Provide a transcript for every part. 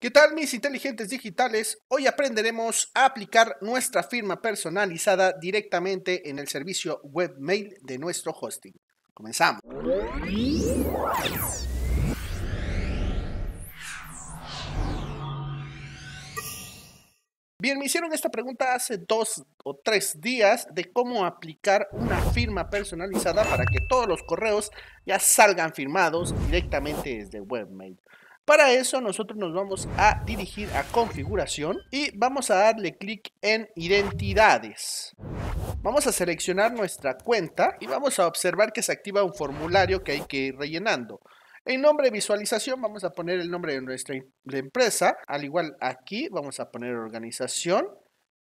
¿Qué tal mis inteligentes digitales? Hoy aprenderemos a aplicar nuestra firma personalizada directamente en el servicio webmail de nuestro hosting. Comenzamos. Bien, me hicieron esta pregunta hace dos o tres días de cómo aplicar una firma personalizada para que todos los correos ya salgan firmados directamente desde webmail. Para eso nosotros nos vamos a dirigir a configuración y vamos a darle clic en identidades. Vamos a seleccionar nuestra cuenta y vamos a observar que se activa un formulario que hay que ir rellenando. En nombre de visualización vamos a poner el nombre de nuestra em-, empresa, al igual aquí vamos a poner organización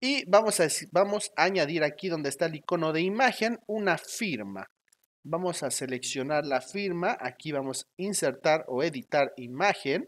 y vamos a, vamos a añadir aquí donde está el icono de imagen una firma. Vamos a seleccionar la firma. Aquí vamos a insertar o editar imagen.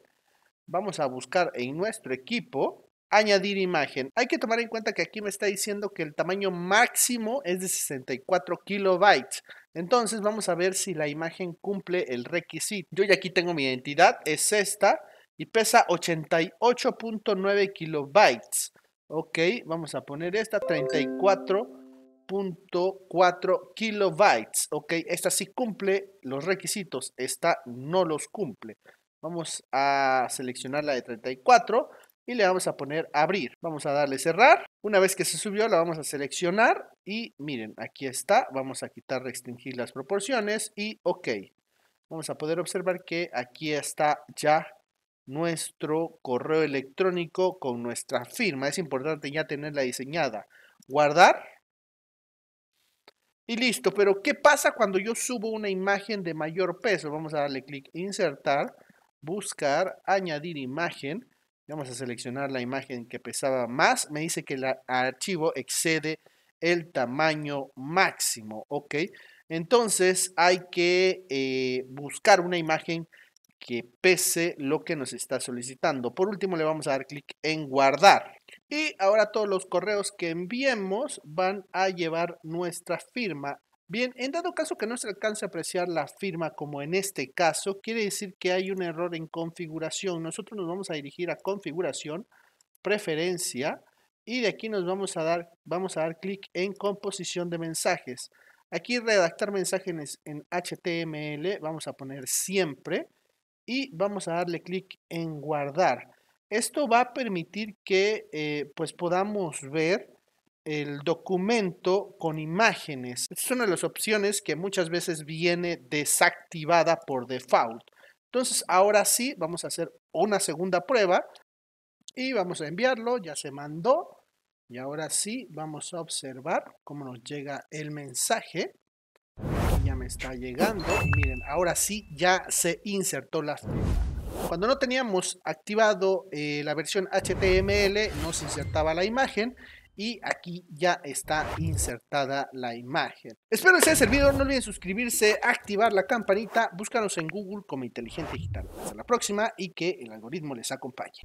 Vamos a buscar en nuestro equipo añadir imagen. Hay que tomar en cuenta que aquí me está diciendo que el tamaño máximo es de 64 kilobytes. Entonces vamos a ver si la imagen cumple el requisito. Yo ya aquí tengo mi identidad, es esta, y pesa 88.9 kilobytes. Ok, vamos a poner esta 34 .4 kilobytes. Ok, esta sí cumple los requisitos, esta no los cumple. Vamos a seleccionar la de 34 y le vamos a poner abrir. Vamos a darle cerrar. Una vez que se subió la vamos a seleccionar y miren, aquí está. Vamos a quitar restringir las proporciones y ok. Vamos a poder observar que aquí está ya nuestro correo electrónico con nuestra firma. Es importante ya tenerla diseñada. Guardar y listo, pero ¿qué pasa cuando yo subo una imagen de mayor peso? Vamos a darle clic insertar, buscar, añadir imagen. Vamos a seleccionar la imagen que pesaba más. Me dice que el archivo excede el tamaño máximo, ¿ok? Entonces hay que eh, buscar una imagen que pese lo que nos está solicitando. Por último, le vamos a dar clic en guardar. Y ahora todos los correos que enviemos van a llevar nuestra firma. Bien, en dado caso que no se alcance a apreciar la firma como en este caso, quiere decir que hay un error en configuración. Nosotros nos vamos a dirigir a configuración, preferencia, y de aquí nos vamos a dar, vamos a dar clic en composición de mensajes. Aquí redactar mensajes en HTML, vamos a poner siempre y vamos a darle clic en guardar. Esto va a permitir que eh, pues podamos ver el documento con imágenes. es una de las opciones que muchas veces viene desactivada por default. Entonces ahora sí vamos a hacer una segunda prueba y vamos a enviarlo, ya se mandó. Y ahora sí vamos a observar cómo nos llega el mensaje ya me está llegando. miren, ahora sí ya se insertó la Cuando no teníamos activado eh, la versión HTML, no se insertaba la imagen y aquí ya está insertada la imagen. Espero les haya servido, no olviden suscribirse, activar la campanita, búscanos en Google como Inteligente Digital. Hasta la próxima y que el algoritmo les acompañe.